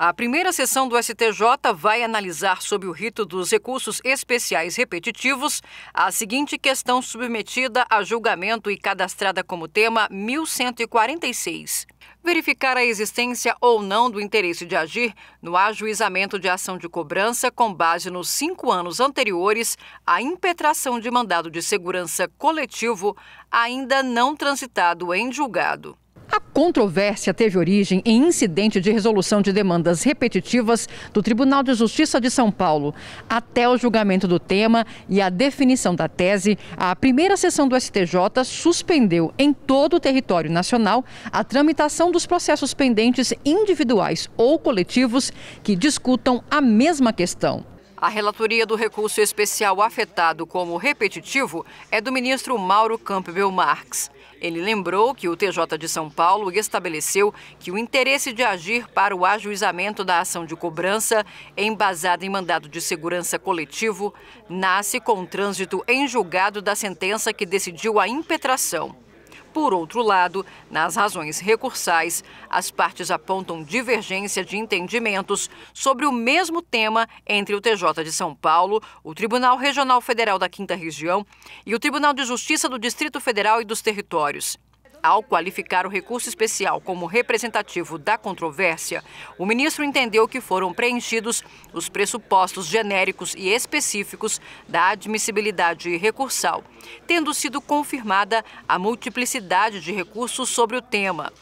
A primeira sessão do STJ vai analisar, sob o rito dos recursos especiais repetitivos, a seguinte questão submetida a julgamento e cadastrada como tema 1146 verificar a existência ou não do interesse de agir no ajuizamento de ação de cobrança com base nos cinco anos anteriores à impetração de mandado de segurança coletivo ainda não transitado em julgado. A controvérsia teve origem em incidente de resolução de demandas repetitivas do Tribunal de Justiça de São Paulo. Até o julgamento do tema e a definição da tese, a primeira sessão do STJ suspendeu em todo o território nacional a tramitação dos processos pendentes individuais ou coletivos que discutam a mesma questão. A relatoria do recurso especial afetado como repetitivo é do ministro Mauro Campbell Marx. Ele lembrou que o TJ de São Paulo estabeleceu que o interesse de agir para o ajuizamento da ação de cobrança, embasada em mandado de segurança coletivo, nasce com o trânsito em julgado da sentença que decidiu a impetração. Por outro lado, nas razões recursais, as partes apontam divergência de entendimentos sobre o mesmo tema entre o TJ de São Paulo, o Tribunal Regional Federal da Quinta Região e o Tribunal de Justiça do Distrito Federal e dos Territórios. Ao qualificar o recurso especial como representativo da controvérsia, o ministro entendeu que foram preenchidos os pressupostos genéricos e específicos da admissibilidade recursal, tendo sido confirmada a multiplicidade de recursos sobre o tema.